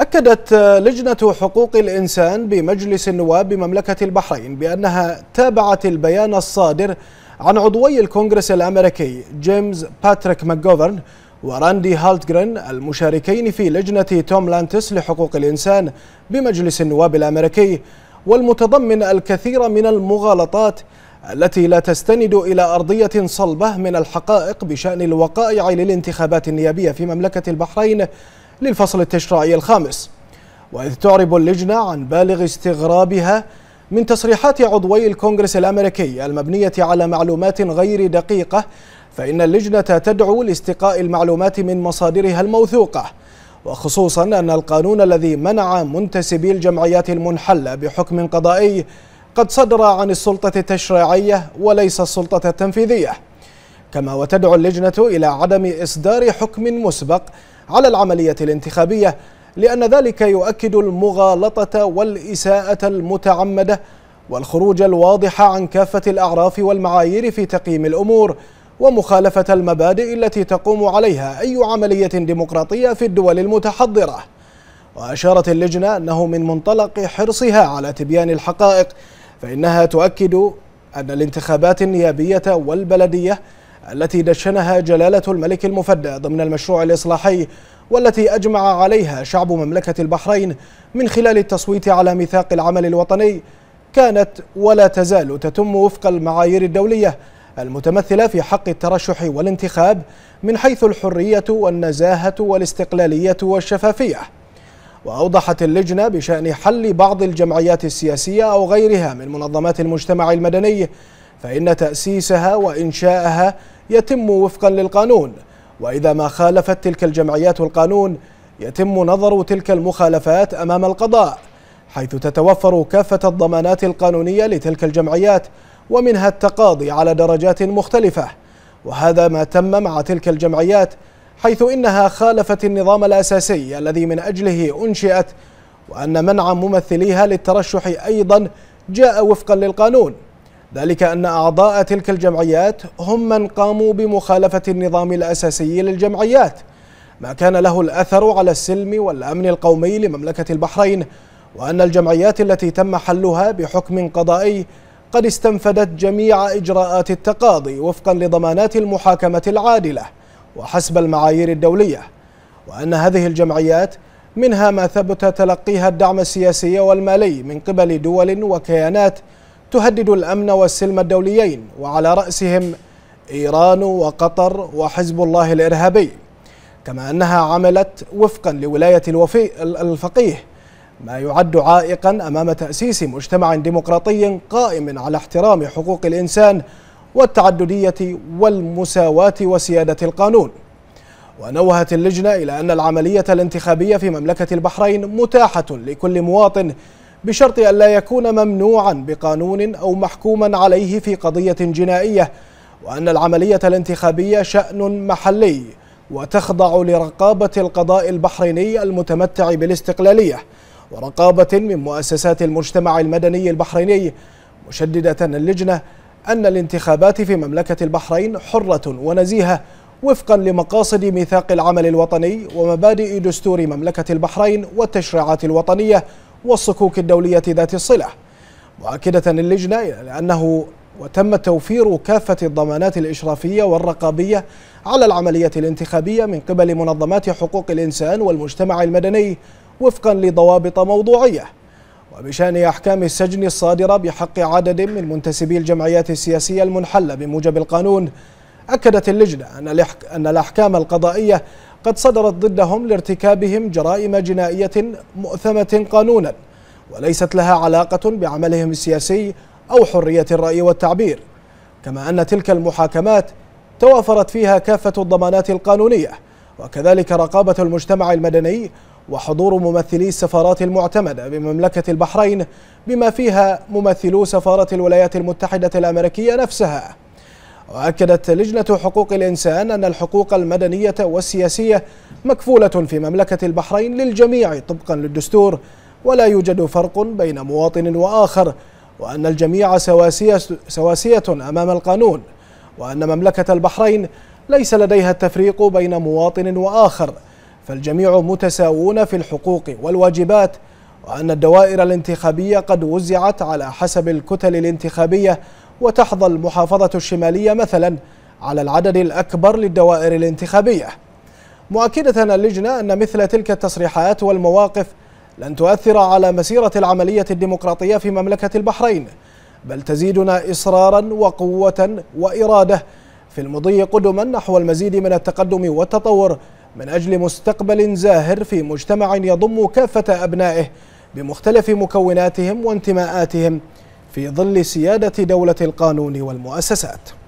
أكدت لجنة حقوق الإنسان بمجلس النواب بمملكة البحرين بأنها تابعت البيان الصادر عن عضوي الكونغرس الأمريكي جيمس باتريك ماكغوفرن وراندي هالتجرين المشاركين في لجنة توم لانتس لحقوق الإنسان بمجلس النواب الأمريكي والمتضمن الكثير من المغالطات التي لا تستند إلى أرضية صلبة من الحقائق بشأن الوقائع للانتخابات النيابية في مملكة البحرين للفصل التشريعي الخامس وإذ تعرب اللجنة عن بالغ استغرابها من تصريحات عضوي الكونغرس الأمريكي المبنية على معلومات غير دقيقة فإن اللجنة تدعو لاستقاء المعلومات من مصادرها الموثوقة وخصوصا أن القانون الذي منع منتسبي الجمعيات المنحلة بحكم قضائي قد صدر عن السلطة التشريعية وليس السلطة التنفيذية كما وتدعو اللجنة إلى عدم إصدار حكم مسبق على العملية الانتخابية لأن ذلك يؤكد المغالطة والإساءة المتعمدة والخروج الواضح عن كافة الأعراف والمعايير في تقييم الأمور ومخالفة المبادئ التي تقوم عليها أي عملية ديمقراطية في الدول المتحضرة وأشارت اللجنة أنه من منطلق حرصها على تبيان الحقائق فإنها تؤكد أن الانتخابات النيابية والبلدية التي دشنها جلالة الملك المفدى ضمن المشروع الإصلاحي والتي أجمع عليها شعب مملكة البحرين من خلال التصويت على ميثاق العمل الوطني كانت ولا تزال تتم وفق المعايير الدولية المتمثلة في حق الترشح والانتخاب من حيث الحرية والنزاهة والاستقلالية والشفافية وأوضحت اللجنة بشأن حل بعض الجمعيات السياسية أو غيرها من منظمات المجتمع المدني فإن تأسيسها وإنشاءها يتم وفقا للقانون وإذا ما خالفت تلك الجمعيات القانون يتم نظر تلك المخالفات أمام القضاء حيث تتوفر كافة الضمانات القانونية لتلك الجمعيات ومنها التقاضي على درجات مختلفة وهذا ما تم مع تلك الجمعيات حيث إنها خالفت النظام الأساسي الذي من أجله أنشئت وأن منع ممثليها للترشح أيضا جاء وفقا للقانون ذلك أن أعضاء تلك الجمعيات هم من قاموا بمخالفة النظام الأساسي للجمعيات ما كان له الأثر على السلم والأمن القومي لمملكة البحرين وأن الجمعيات التي تم حلها بحكم قضائي قد استنفدت جميع إجراءات التقاضي وفقا لضمانات المحاكمة العادلة وحسب المعايير الدولية وأن هذه الجمعيات منها ما ثبت تلقيها الدعم السياسي والمالي من قبل دول وكيانات تهدد الأمن والسلم الدوليين وعلى رأسهم إيران وقطر وحزب الله الإرهابي كما أنها عملت وفقا لولاية الوفي الفقيه ما يعد عائقا أمام تأسيس مجتمع ديمقراطي قائم على احترام حقوق الإنسان والتعددية والمساواة وسيادة القانون ونوهت اللجنة إلى أن العملية الانتخابية في مملكة البحرين متاحة لكل مواطن بشرط ألا يكون ممنوعا بقانون أو محكوما عليه في قضية جنائية وأن العملية الانتخابية شأن محلي وتخضع لرقابة القضاء البحريني المتمتع بالاستقلالية ورقابة من مؤسسات المجتمع المدني البحريني مشددة اللجنة أن الانتخابات في مملكة البحرين حرة ونزيهة وفقا لمقاصد ميثاق العمل الوطني ومبادئ دستور مملكة البحرين والتشريعات الوطنية والصكوك الدولية ذات الصلة مؤكدة اللجنة أنه وتم توفير كافة الضمانات الإشرافية والرقابية على العملية الانتخابية من قبل منظمات حقوق الإنسان والمجتمع المدني وفقا لضوابط موضوعية وبشأن أحكام السجن الصادرة بحق عدد من منتسبي الجمعيات السياسية المنحلة بموجب القانون أكدت اللجنة أن الأحكام القضائية قد صدرت ضدهم لارتكابهم جرائم جنائية مؤثمة قانونا وليست لها علاقة بعملهم السياسي أو حرية الرأي والتعبير كما أن تلك المحاكمات توافرت فيها كافة الضمانات القانونية وكذلك رقابة المجتمع المدني وحضور ممثلي السفارات المعتمدة بمملكة البحرين بما فيها ممثلو سفارة الولايات المتحدة الأمريكية نفسها وأكدت لجنة حقوق الإنسان أن الحقوق المدنية والسياسية مكفولة في مملكة البحرين للجميع طبقا للدستور ولا يوجد فرق بين مواطن وآخر وأن الجميع سواسية أمام القانون وأن مملكة البحرين ليس لديها التفريق بين مواطن وآخر فالجميع متساوون في الحقوق والواجبات وأن الدوائر الانتخابية قد وزعت على حسب الكتل الانتخابية وتحظى المحافظة الشمالية مثلا على العدد الأكبر للدوائر الانتخابية مؤكدة اللجنة أن مثل تلك التصريحات والمواقف لن تؤثر على مسيرة العملية الديمقراطية في مملكة البحرين بل تزيدنا إصرارا وقوة وإرادة في المضي قدما نحو المزيد من التقدم والتطور من أجل مستقبل زاهر في مجتمع يضم كافة أبنائه بمختلف مكوناتهم وانتماءاتهم في ظل سيادة دولة القانون والمؤسسات